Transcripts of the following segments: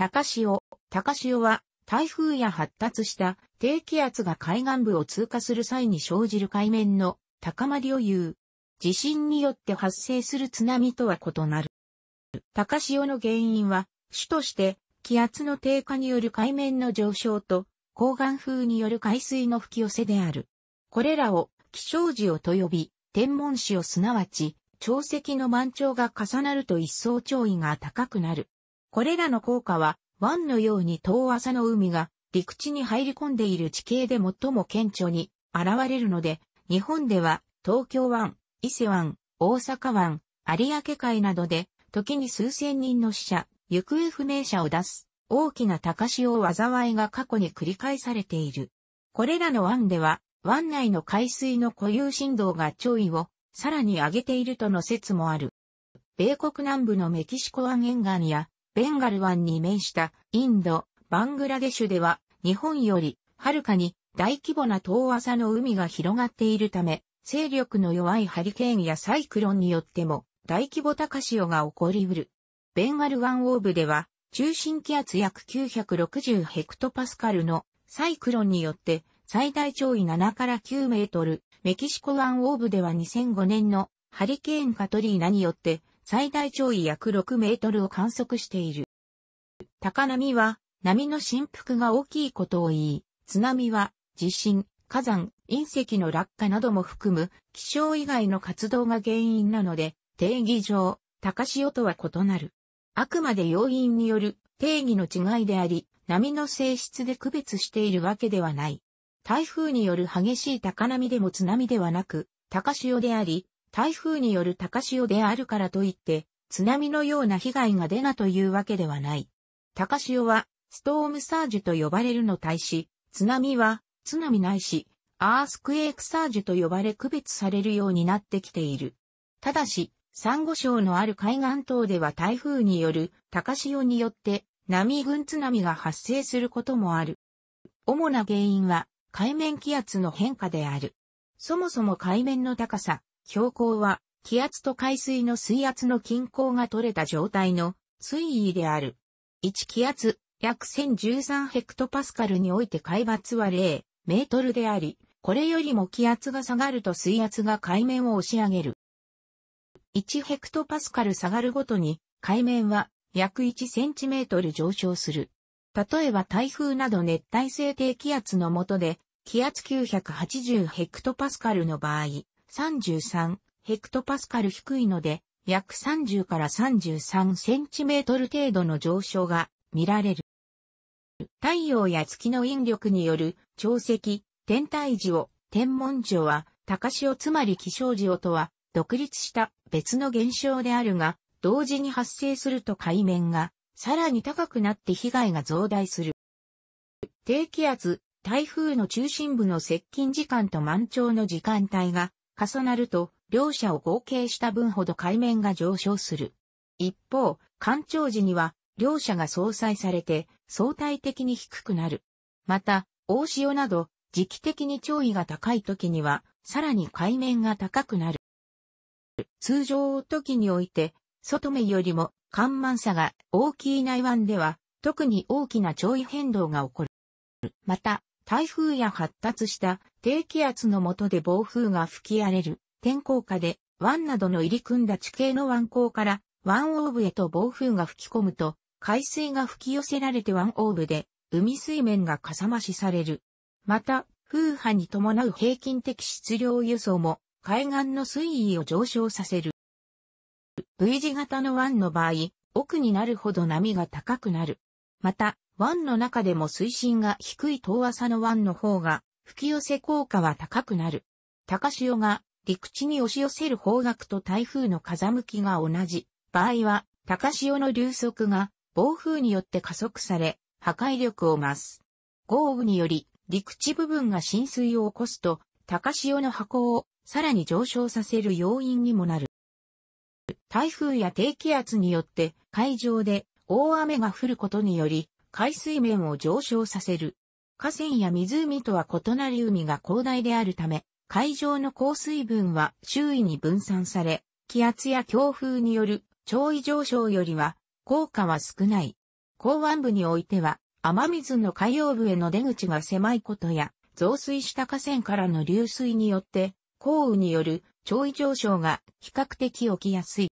高潮。高潮は、台風や発達した低気圧が海岸部を通過する際に生じる海面の高まりを言う。地震によって発生する津波とは異なる。高潮の原因は、主として気圧の低下による海面の上昇と、高岸風による海水の吹き寄せである。これらを気象潮と呼び、天文潮すなわち、潮汐の満潮が重なると一層潮位が高くなる。これらの効果は、湾のように遠浅の海が陸地に入り込んでいる地形で最も顕著に現れるので、日本では東京湾、伊勢湾、大阪湾、有明海などで、時に数千人の死者、行方不明者を出す、大きな高潮災いが過去に繰り返されている。これらの湾では、湾内の海水の固有振動が潮位をさらに上げているとの説もある。米国南部のメキシコ湾沿岸やベンガル湾に面したインド、バングラデシュでは日本よりはるかに大規模な遠浅の海が広がっているため、勢力の弱いハリケーンやサイクロンによっても大規模高潮が起こりうる。ベンガル湾オーブでは中心気圧約960ヘクトパスカルのサイクロンによって最大潮位7から9メートル、メキシコ湾オーブでは2005年のハリケーンカトリーナによって最大潮位約6メートルを観測している。高波は波の振幅が大きいことを言い、津波は地震、火山、隕石の落下なども含む気象以外の活動が原因なので、定義上、高潮とは異なる。あくまで要因による定義の違いであり、波の性質で区別しているわけではない。台風による激しい高波でも津波ではなく、高潮であり、台風による高潮であるからといって、津波のような被害が出なというわけではない。高潮は、ストームサージュと呼ばれるの対し、津波は、津波ないし、アースクエークサージュと呼ばれ区別されるようになってきている。ただし、サンゴ礁のある海岸等では台風による高潮によって波群津波が発生することもある。主な原因は海面気圧の変化である。そもそも海面の高さ、標高は気圧と海水の水圧の均衡が取れた状態の水位である。1気圧約1013ヘクトパスカルにおいて海抜は0メートルであり、これよりも気圧が下がると水圧が海面を押し上げる。1ヘクトパスカル下がるごとに海面は約1センチメートル上昇する。例えば台風など熱帯性低気圧の下で気圧980ヘクトパスカルの場合、33ヘクトパスカル低いので、約30から33センチメートル程度の上昇が見られる。太陽や月の引力による潮汐、天体時を、天文時は、高潮つまり気象時をとは、独立した別の現象であるが、同時に発生すると海面が、さらに高くなって被害が増大する。低気圧、台風の中心部の接近時間と満潮の時間帯が重なると、両者を合計した分ほど海面が上昇する。一方、干潮時には、両者が相殺されて、相対的に低くなる。また、大潮など、時期的に潮位が高い時には、さらに海面が高くなる。通常時において、外目よりも、緩慢さが大きい内湾では、特に大きな潮位変動が起こる。また、台風や発達した低気圧の下で暴風が吹き荒れる、天候下で、湾などの入り組んだ地形の湾口から、湾オーブへと暴風が吹き込むと、海水が吹き寄せられて湾オーブで、海水面がかさ増しされる。また、風波に伴う平均的質量輸送も、海岸の水位を上昇させる。V 字型の湾の場合、奥になるほど波が高くなる。また、湾の中でも水深が低い遠浅の湾の方が吹き寄せ効果は高くなる。高潮が陸地に押し寄せる方角と台風の風向きが同じ場合は、高潮の流速が暴風によって加速され、破壊力を増す。豪雨により、陸地部分が浸水を起こすと、高潮の箱をさらに上昇させる要因にもなる。台風や低気圧によって海上で大雨が降ることにより、海水面を上昇させる。河川や湖とは異なり海が広大であるため、海上の降水分は周囲に分散され、気圧や強風による潮位上昇よりは効果は少ない。港湾部においては、雨水の海洋部への出口が狭いことや、増水した河川からの流水によって、降雨による潮位上昇が比較的起きやすい。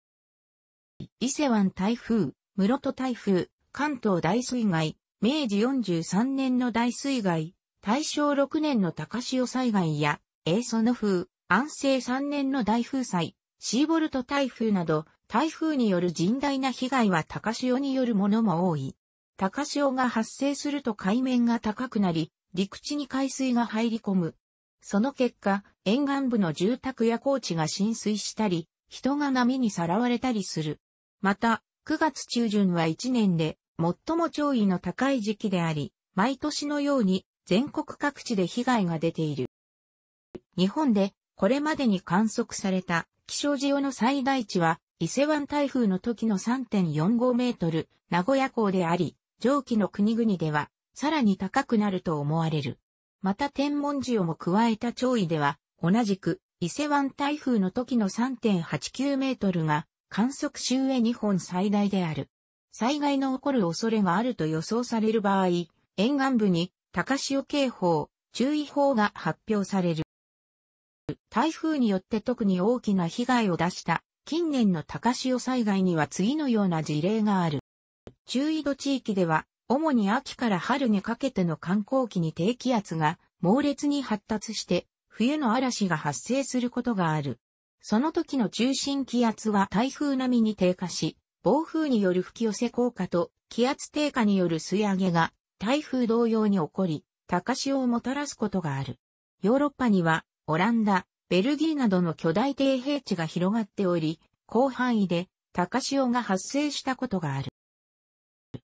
伊勢湾台風、室戸台風、関東大水害、明治43年の大水害、大正6年の高潮災害や、英祖の風、安政3年の大風災、シーボルト台風など、台風による甚大な被害は高潮によるものも多い。高潮が発生すると海面が高くなり、陸地に海水が入り込む。その結果、沿岸部の住宅や高地が浸水したり、人が波にさらわれたりする。また、9月中旬は1年で最も潮位の高い時期であり、毎年のように全国各地で被害が出ている。日本でこれまでに観測された気象塩の最大値は伊勢湾台風の時の3.45メートル、名古屋港であり、上記の国々ではさらに高くなると思われる。また天文塩も加えた潮位では、同じく伊勢湾台風の時の3.89メートルが観測周辺日本最大である。災害の起こる恐れがあると予想される場合、沿岸部に高潮警報、注意報が発表される。台風によって特に大きな被害を出した近年の高潮災害には次のような事例がある。注意度地域では、主に秋から春にかけての観光期に低気圧が猛烈に発達して、冬の嵐が発生することがある。その時の中心気圧は台風並みに低下し、暴風による吹き寄せ効果と気圧低下による吸い上げが台風同様に起こり、高潮をもたらすことがある。ヨーロッパにはオランダ、ベルギーなどの巨大低平地が広がっており、広範囲で高潮が発生したことがある。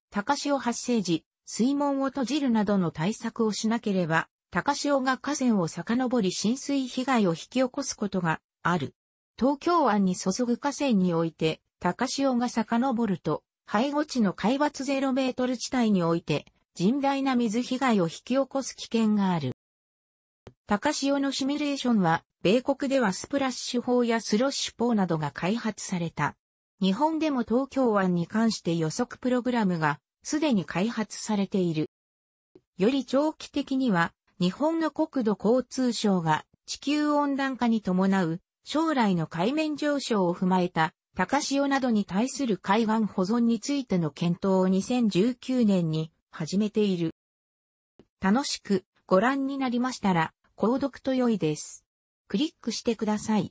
高潮発生時、水門を閉じるなどの対策をしなければ、高潮が河川を遡り浸水被害を引き起こすことがある。東京湾に注ぐ河川において、高潮が遡ると、背後地の海抜ゼロメートル地帯において、甚大な水被害を引き起こす危険がある。高潮のシミュレーションは、米国ではスプラッシュ法やスロッシュ法などが開発された。日本でも東京湾に関して予測プログラムがすでに開発されている。より長期的には、日本の国土交通省が地球温暖化に伴う将来の海面上昇を踏まえた高潮などに対する海岸保存についての検討を2019年に始めている。楽しくご覧になりましたら、購読と良いです。クリックしてください。